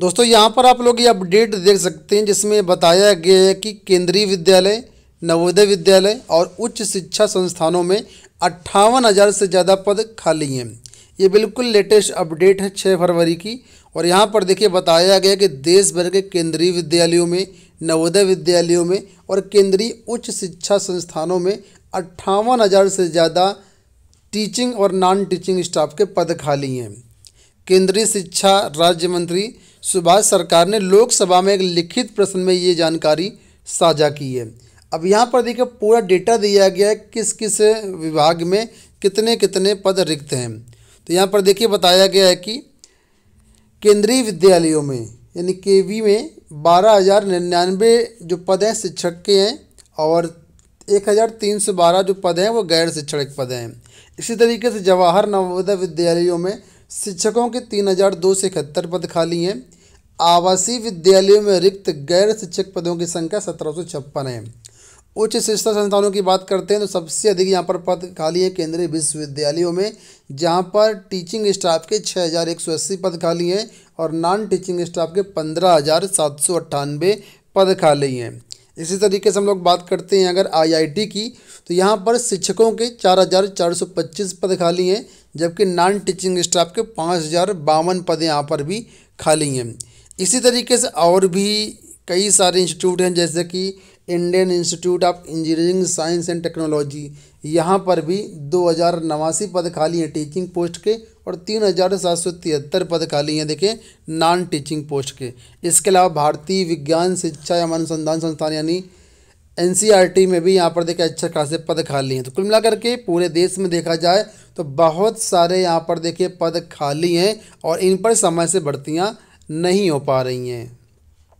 दोस्तों यहाँ पर आप लोग ये अपडेट देख सकते हैं जिसमें बताया गया है कि केंद्रीय विद्यालय नवोदय विद्यालय और उच्च शिक्षा संस्थानों में अट्ठावन हज़ार से ज़्यादा पद खाली हैं ये बिल्कुल लेटेस्ट अपडेट है छः फरवरी की और यहाँ पर देखिए बताया गया कि देश भर के केंद्रीय विद्यालयों में नवोदय विद्यालयों में और केंद्रीय उच्च शिक्षा संस्थानों में अट्ठावन हज़ार से ज़्यादा टीचिंग और नॉन टीचिंग स्टाफ के पद खाली हैं केंद्रीय शिक्षा राज्य मंत्री सुभाष सरकार ने लोकसभा में एक लिखित प्रश्न में ये जानकारी साझा की है अब यहाँ पर देखिए पूरा डेटा दिया गया है किस किस विभाग में कितने कितने पद रिक्त हैं तो यहाँ पर देखिए बताया गया है कि केंद्रीय विद्यालयों में यानी के वी में बारह हज़ार निन्यानवे जो पद हैं शिक्षक के हैं और एक हज़ार तीन सौ बारह जो पद हैं वो गैर शिक्षक पद हैं इसी तरीके से जवाहर नवोदय विद्यालयों में शिक्षकों के तीन हज़ार दो सौ इकहत्तर पद खाली हैं आवासीय विद्यालयों में रिक्त गैर शिक्षक पदों की संख्या सत्रह है उच्च शिक्षा संस्थानों की बात करते हैं तो सबसे अधिक यहाँ पर पद खाली है केंद्रीय विश्वविद्यालयों में जहाँ पर टीचिंग स्टाफ के 6,180 पद खाली हैं और नॉन टीचिंग स्टाफ के पंद्रह पद खाली हैं इसी तरीके से हम लोग बात करते हैं अगर आईआईटी की तो यहाँ पर शिक्षकों के 4,425 पद खाली हैं जबकि नॉन टीचिंग स्टाफ के पाँच पद यहाँ पर भी खाली हैं इसी तरीके से और भी कई सारे इंस्टीट्यूट हैं जैसे कि Indian institute of engineering science and technology यहाँ पर भी दो हज़ार नवासी पद खाली हैं टीचिंग पोस्ट के और तीन हज़ार सात सौ तिहत्तर पद खाली हैं देखें नॉन टीचिंग पोस्ट के इसके अलावा भारतीय विज्ञान शिक्षा एवं अनुसंधान संस्थान यानी एन में भी यहाँ पर देखें अच्छे खासे पद खाली हैं तो कुल मिलाकर के पूरे देश में देखा जाए तो बहुत सारे यहाँ पर देखिए पद खाली हैं और इन पर समय से भर्तियाँ नहीं हो पा रही हैं